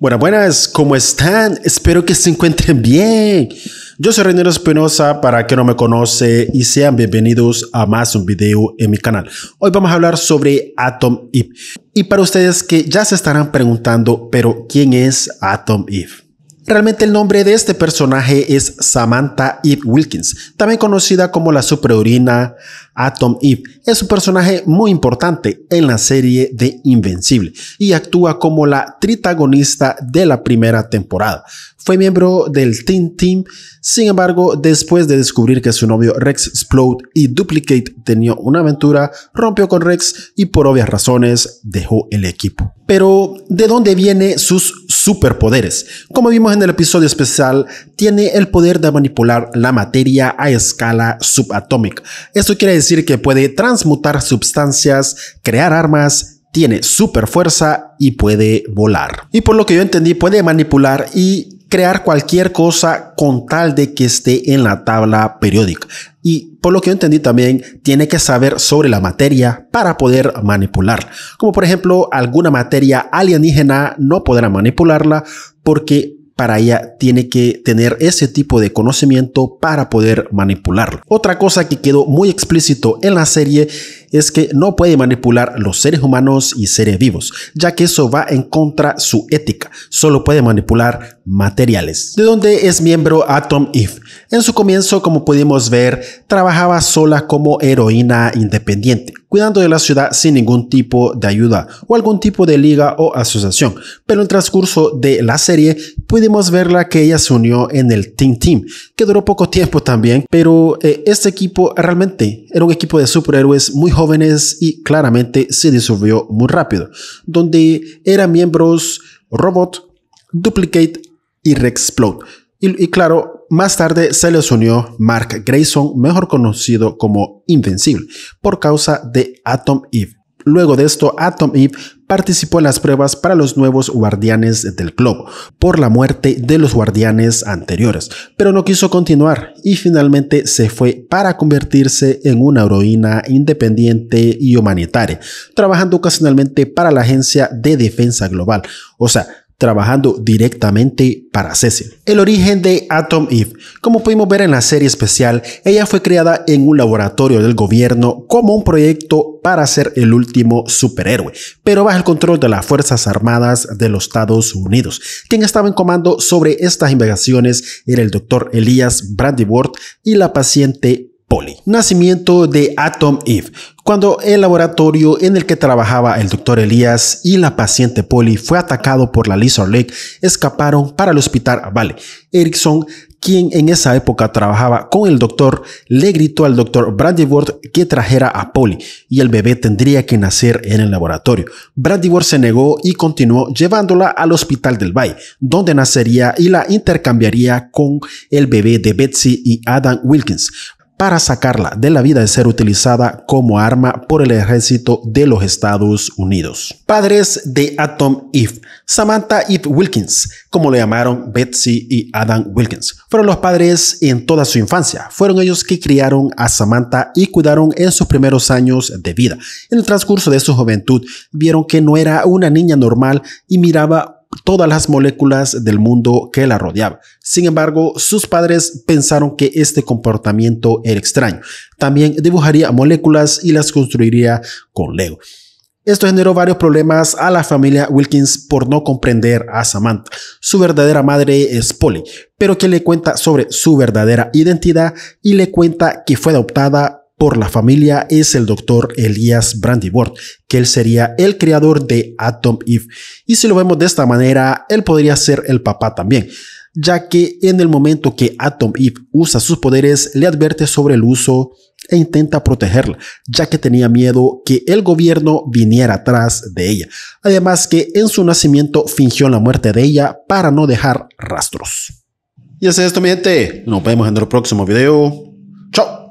Buenas, buenas, ¿cómo están? Espero que se encuentren bien. Yo soy René Espinosa, para que no me conoce, y sean bienvenidos a más un video en mi canal. Hoy vamos a hablar sobre Atom Eve. Y para ustedes que ya se estarán preguntando, pero ¿quién es Atom Eve? Realmente el nombre de este personaje es Samantha Eve Wilkins, también conocida como la superheroína Atom Eve. Es un personaje muy importante en la serie de Invencible y actúa como la tritagonista de la primera temporada. Fue miembro del Teen Team, sin embargo, después de descubrir que su novio Rex Explode y Duplicate tenía una aventura, rompió con Rex y por obvias razones dejó el equipo. Pero, ¿de dónde viene sus superpoderes. Como vimos en el episodio especial, tiene el poder de manipular la materia a escala subatómica. Esto quiere decir que puede transmutar sustancias, crear armas, tiene super fuerza y puede volar. Y por lo que yo entendí, puede manipular y crear cualquier cosa con tal de que esté en la tabla periódica. Y por lo que yo entendí también, tiene que saber sobre la materia para poder manipular Como por ejemplo, alguna materia alienígena no podrá manipularla porque para ella tiene que tener ese tipo de conocimiento para poder manipularlo. Otra cosa que quedó muy explícito en la serie es que no puede manipular los seres humanos y seres vivos, ya que eso va en contra su ética, solo puede manipular materiales. De dónde es miembro Atom Eve. En su comienzo, como pudimos ver, trabajaba sola como heroína independiente, cuidando de la ciudad sin ningún tipo de ayuda o algún tipo de liga o asociación, pero en el transcurso de la serie pudimos verla que ella se unió en el Team Team, que duró poco tiempo también, pero eh, este equipo realmente era un equipo de superhéroes muy y claramente se disolvió muy rápido, donde eran miembros Robot, Duplicate y Rexplode. Y, y, claro, más tarde se les unió Mark Grayson, mejor conocido como Invencible, por causa de Atom Eve. Luego de esto, Atom Eve participó en las pruebas para los nuevos guardianes del globo, por la muerte de los guardianes anteriores, pero no quiso continuar y finalmente se fue para convertirse en una heroína independiente y humanitaria, trabajando ocasionalmente para la Agencia de Defensa Global. O sea, trabajando directamente para Cecil. El origen de Atom Eve. Como pudimos ver en la serie especial, ella fue creada en un laboratorio del gobierno como un proyecto para ser el último superhéroe, pero bajo el control de las Fuerzas Armadas de los Estados Unidos. Quien estaba en comando sobre estas investigaciones era el doctor Elias Brandyworth y la paciente Polly. Nacimiento de Atom Eve cuando el laboratorio en el que trabajaba el doctor Elías y la paciente Polly fue atacado por la Lizard Lake, escaparon para el hospital ah, Vale. Erickson, quien en esa época trabajaba con el doctor, le gritó al doctor Brandyworth que trajera a Polly y el bebé tendría que nacer en el laboratorio. Brandyworth se negó y continuó llevándola al hospital del Valle, donde nacería y la intercambiaría con el bebé de Betsy y Adam Wilkins para sacarla de la vida de ser utilizada como arma por el ejército de los Estados Unidos. Padres de Atom Eve, Samantha Eve Wilkins, como le llamaron Betsy y Adam Wilkins, fueron los padres en toda su infancia. Fueron ellos que criaron a Samantha y cuidaron en sus primeros años de vida. En el transcurso de su juventud, vieron que no era una niña normal y miraba todas las moléculas del mundo que la rodeaba. Sin embargo, sus padres pensaron que este comportamiento era extraño. También dibujaría moléculas y las construiría con Lego. Esto generó varios problemas a la familia Wilkins por no comprender a Samantha. Su verdadera madre es Polly, pero que le cuenta sobre su verdadera identidad y le cuenta que fue adoptada por la familia es el doctor Elias Brandyworth, que él sería el creador de Atom Eve. Y si lo vemos de esta manera, él podría ser el papá también, ya que en el momento que Atom Eve usa sus poderes, le advierte sobre el uso e intenta protegerla, ya que tenía miedo que el gobierno viniera atrás de ella. Además que en su nacimiento fingió la muerte de ella para no dejar rastros. Y es esto, mi gente. Nos vemos en el próximo video. ¡Chao!